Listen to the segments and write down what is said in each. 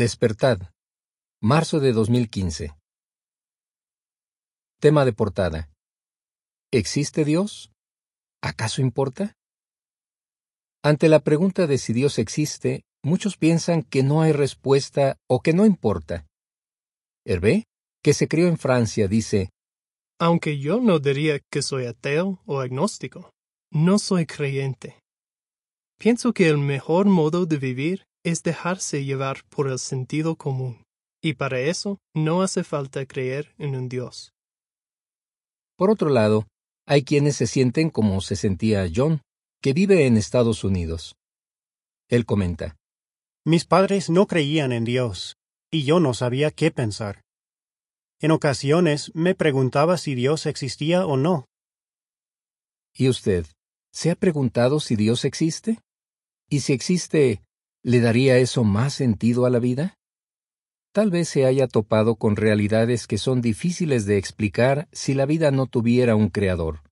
Despertad. Marzo de 2015. Tema de portada. ¿Existe Dios? ¿Acaso importa? Ante la pregunta de si Dios existe, muchos piensan que no hay respuesta o que no importa. Hervé, que se crió en Francia, dice, Aunque yo no diría que soy ateo o agnóstico, no soy creyente. Pienso que el mejor modo de vivir es dejarse llevar por el sentido común, y para eso no hace falta creer en un Dios. Por otro lado, hay quienes se sienten como se sentía John, que vive en Estados Unidos. Él comenta, Mis padres no creían en Dios, y yo no sabía qué pensar. En ocasiones me preguntaba si Dios existía o no. ¿Y usted? ¿Se ha preguntado si Dios existe? ¿Y si existe, ¿Le daría eso más sentido a la vida? Tal vez se haya topado con realidades que son difíciles de explicar si la vida no tuviera un creador.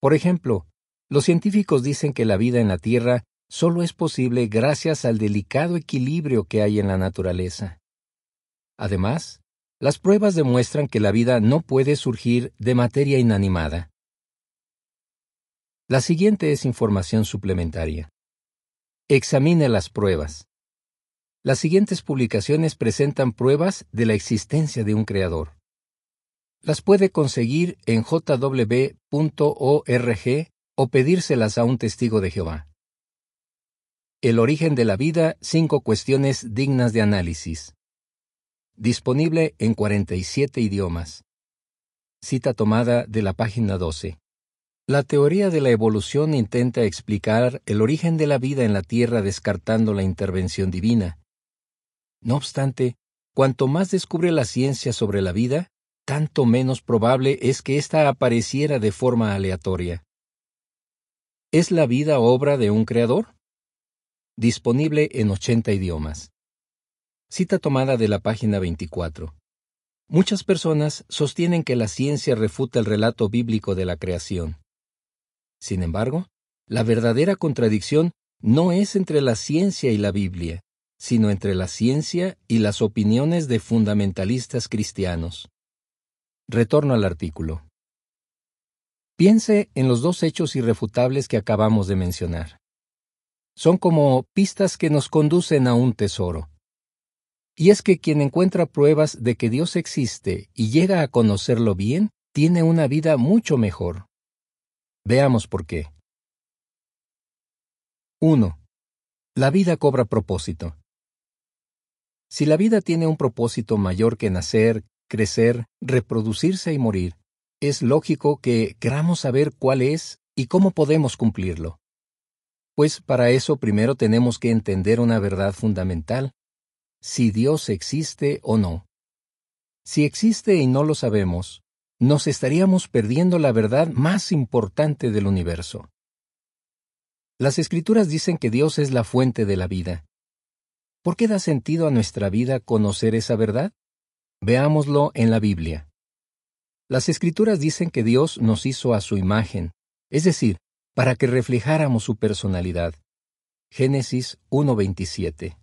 Por ejemplo, los científicos dicen que la vida en la Tierra solo es posible gracias al delicado equilibrio que hay en la naturaleza. Además, las pruebas demuestran que la vida no puede surgir de materia inanimada. La siguiente es información suplementaria. Examine las pruebas. Las siguientes publicaciones presentan pruebas de la existencia de un creador. Las puede conseguir en jw.org o pedírselas a un testigo de Jehová. El origen de la vida, cinco cuestiones dignas de análisis. Disponible en 47 idiomas. Cita tomada de la página 12. La teoría de la evolución intenta explicar el origen de la vida en la Tierra descartando la intervención divina. No obstante, cuanto más descubre la ciencia sobre la vida, tanto menos probable es que ésta apareciera de forma aleatoria. ¿Es la vida obra de un creador? Disponible en 80 idiomas. Cita tomada de la página 24. Muchas personas sostienen que la ciencia refuta el relato bíblico de la creación. Sin embargo, la verdadera contradicción no es entre la ciencia y la Biblia, sino entre la ciencia y las opiniones de fundamentalistas cristianos. Retorno al artículo. Piense en los dos hechos irrefutables que acabamos de mencionar. Son como pistas que nos conducen a un tesoro. Y es que quien encuentra pruebas de que Dios existe y llega a conocerlo bien, tiene una vida mucho mejor. Veamos por qué. 1. La vida cobra propósito. Si la vida tiene un propósito mayor que nacer, crecer, reproducirse y morir, es lógico que queramos saber cuál es y cómo podemos cumplirlo. Pues para eso primero tenemos que entender una verdad fundamental, si Dios existe o no. Si existe y no lo sabemos, nos estaríamos perdiendo la verdad más importante del universo. Las escrituras dicen que Dios es la fuente de la vida. ¿Por qué da sentido a nuestra vida conocer esa verdad? Veámoslo en la Biblia. Las escrituras dicen que Dios nos hizo a su imagen, es decir, para que reflejáramos su personalidad. Génesis 1.27.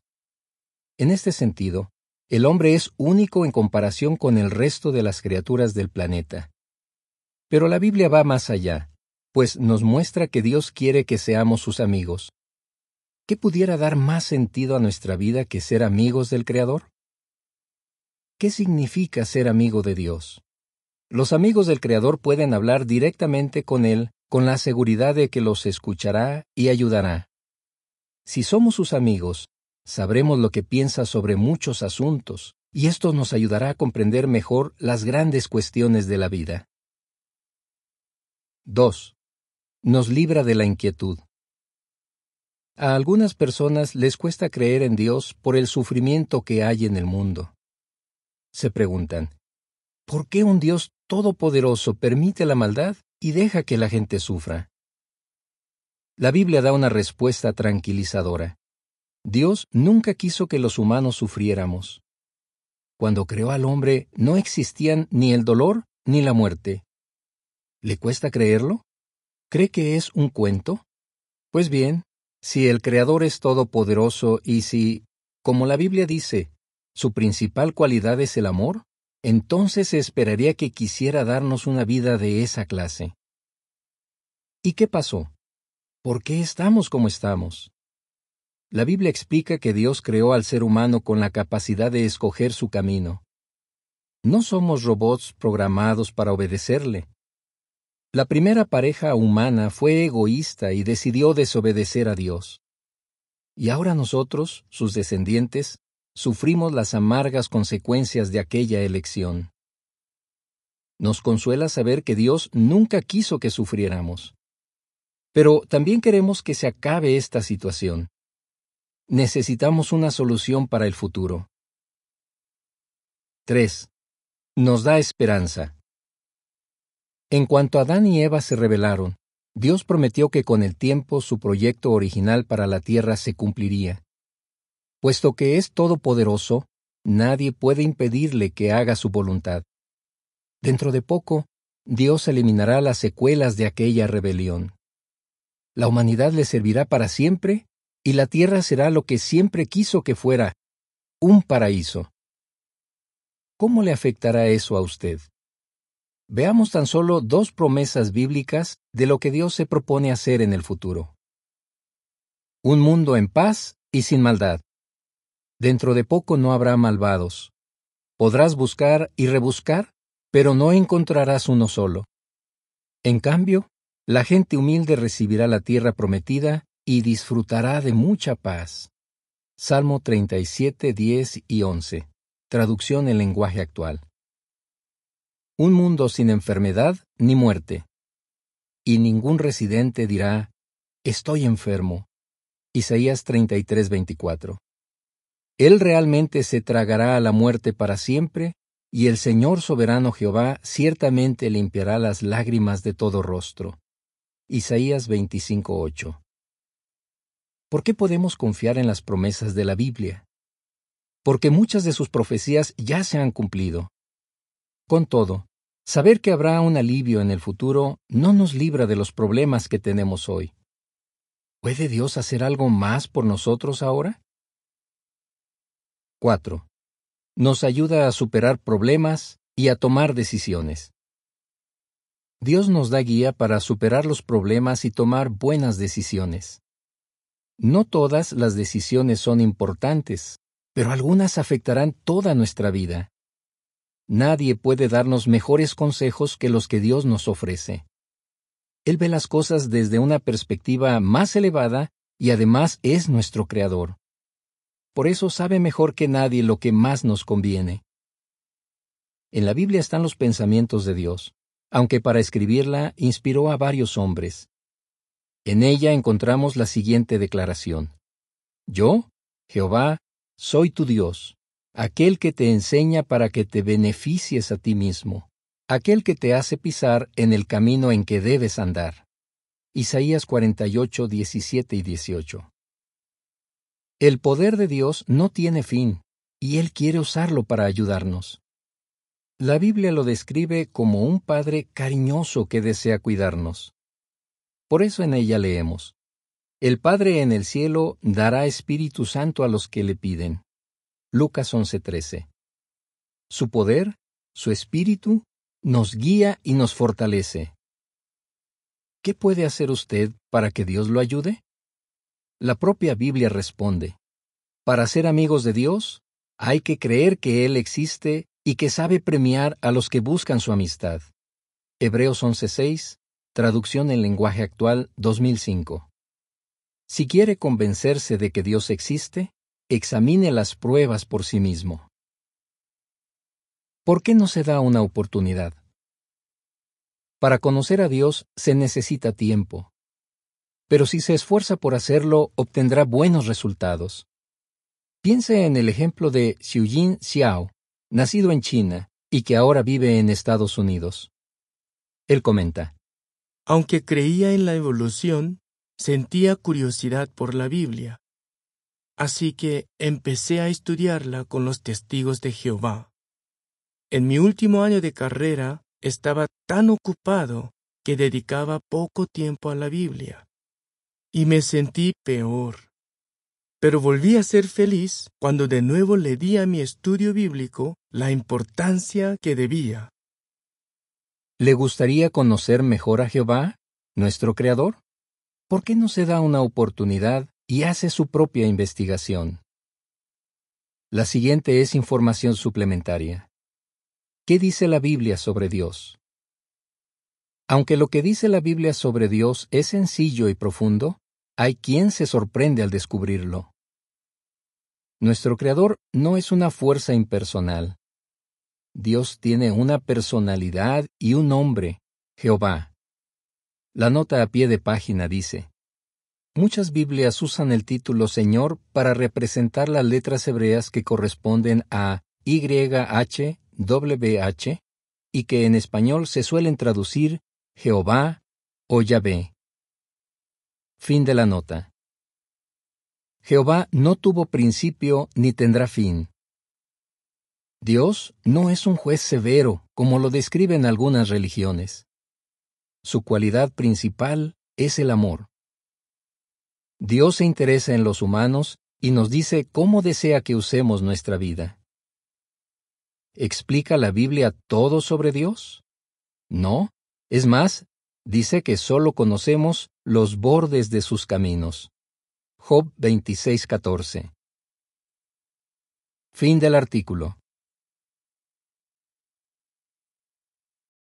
En este sentido, el hombre es único en comparación con el resto de las criaturas del planeta. Pero la Biblia va más allá, pues nos muestra que Dios quiere que seamos sus amigos. ¿Qué pudiera dar más sentido a nuestra vida que ser amigos del Creador? ¿Qué significa ser amigo de Dios? Los amigos del Creador pueden hablar directamente con Él con la seguridad de que los escuchará y ayudará. Si somos sus amigos, Sabremos lo que piensa sobre muchos asuntos, y esto nos ayudará a comprender mejor las grandes cuestiones de la vida. 2. Nos libra de la inquietud. A algunas personas les cuesta creer en Dios por el sufrimiento que hay en el mundo. Se preguntan, ¿por qué un Dios todopoderoso permite la maldad y deja que la gente sufra? La Biblia da una respuesta tranquilizadora. Dios nunca quiso que los humanos sufriéramos. Cuando creó al hombre no existían ni el dolor ni la muerte. ¿Le cuesta creerlo? ¿Cree que es un cuento? Pues bien, si el Creador es todopoderoso y si, como la Biblia dice, su principal cualidad es el amor, entonces se esperaría que quisiera darnos una vida de esa clase. ¿Y qué pasó? ¿Por qué estamos como estamos? La Biblia explica que Dios creó al ser humano con la capacidad de escoger su camino. No somos robots programados para obedecerle. La primera pareja humana fue egoísta y decidió desobedecer a Dios. Y ahora nosotros, sus descendientes, sufrimos las amargas consecuencias de aquella elección. Nos consuela saber que Dios nunca quiso que sufriéramos. Pero también queremos que se acabe esta situación. Necesitamos una solución para el futuro. 3. Nos da esperanza. En cuanto Adán y Eva se rebelaron, Dios prometió que con el tiempo su proyecto original para la tierra se cumpliría. Puesto que es todopoderoso, nadie puede impedirle que haga su voluntad. Dentro de poco, Dios eliminará las secuelas de aquella rebelión. ¿La humanidad le servirá para siempre? y la tierra será lo que siempre quiso que fuera, un paraíso. ¿Cómo le afectará eso a usted? Veamos tan solo dos promesas bíblicas de lo que Dios se propone hacer en el futuro. Un mundo en paz y sin maldad. Dentro de poco no habrá malvados. Podrás buscar y rebuscar, pero no encontrarás uno solo. En cambio, la gente humilde recibirá la tierra prometida y disfrutará de mucha paz. Salmo 37, 10 y 11. Traducción en lenguaje actual. Un mundo sin enfermedad ni muerte. Y ningún residente dirá, Estoy enfermo. Isaías 33, 24. Él realmente se tragará a la muerte para siempre, y el Señor soberano Jehová ciertamente limpiará las lágrimas de todo rostro. Isaías 25, 8. ¿por qué podemos confiar en las promesas de la Biblia? Porque muchas de sus profecías ya se han cumplido. Con todo, saber que habrá un alivio en el futuro no nos libra de los problemas que tenemos hoy. ¿Puede Dios hacer algo más por nosotros ahora? 4. Nos ayuda a superar problemas y a tomar decisiones. Dios nos da guía para superar los problemas y tomar buenas decisiones. No todas las decisiones son importantes, pero algunas afectarán toda nuestra vida. Nadie puede darnos mejores consejos que los que Dios nos ofrece. Él ve las cosas desde una perspectiva más elevada y además es nuestro Creador. Por eso sabe mejor que nadie lo que más nos conviene. En la Biblia están los pensamientos de Dios, aunque para escribirla inspiró a varios hombres. En ella encontramos la siguiente declaración. Yo, Jehová, soy tu Dios, aquel que te enseña para que te beneficies a ti mismo, aquel que te hace pisar en el camino en que debes andar. Isaías 48, 17 y 18. El poder de Dios no tiene fin, y Él quiere usarlo para ayudarnos. La Biblia lo describe como un Padre cariñoso que desea cuidarnos. Por eso en ella leemos, El Padre en el cielo dará Espíritu Santo a los que le piden. Lucas 11:13. Su poder, su Espíritu, nos guía y nos fortalece. ¿Qué puede hacer usted para que Dios lo ayude? La propia Biblia responde, Para ser amigos de Dios, hay que creer que Él existe y que sabe premiar a los que buscan su amistad. Hebreos 11:6 Traducción en lenguaje actual 2005. Si quiere convencerse de que Dios existe, examine las pruebas por sí mismo. ¿Por qué no se da una oportunidad? Para conocer a Dios se necesita tiempo. Pero si se esfuerza por hacerlo, obtendrá buenos resultados. Piense en el ejemplo de Xiujin Xiao, nacido en China y que ahora vive en Estados Unidos. Él comenta, aunque creía en la evolución, sentía curiosidad por la Biblia. Así que empecé a estudiarla con los testigos de Jehová. En mi último año de carrera estaba tan ocupado que dedicaba poco tiempo a la Biblia. Y me sentí peor. Pero volví a ser feliz cuando de nuevo le di a mi estudio bíblico la importancia que debía. ¿Le gustaría conocer mejor a Jehová, nuestro Creador? ¿Por qué no se da una oportunidad y hace su propia investigación? La siguiente es información suplementaria. ¿Qué dice la Biblia sobre Dios? Aunque lo que dice la Biblia sobre Dios es sencillo y profundo, hay quien se sorprende al descubrirlo. Nuestro Creador no es una fuerza impersonal. Dios tiene una personalidad y un nombre, Jehová. La nota a pie de página dice, Muchas Biblias usan el título Señor para representar las letras hebreas que corresponden a YHWH y que en español se suelen traducir Jehová o Yahvé. Fin de la nota. Jehová no tuvo principio ni tendrá fin. Dios no es un juez severo, como lo describen algunas religiones. Su cualidad principal es el amor. Dios se interesa en los humanos y nos dice cómo desea que usemos nuestra vida. ¿Explica la Biblia todo sobre Dios? No, es más, dice que solo conocemos los bordes de sus caminos. Job 26:14. Fin del artículo.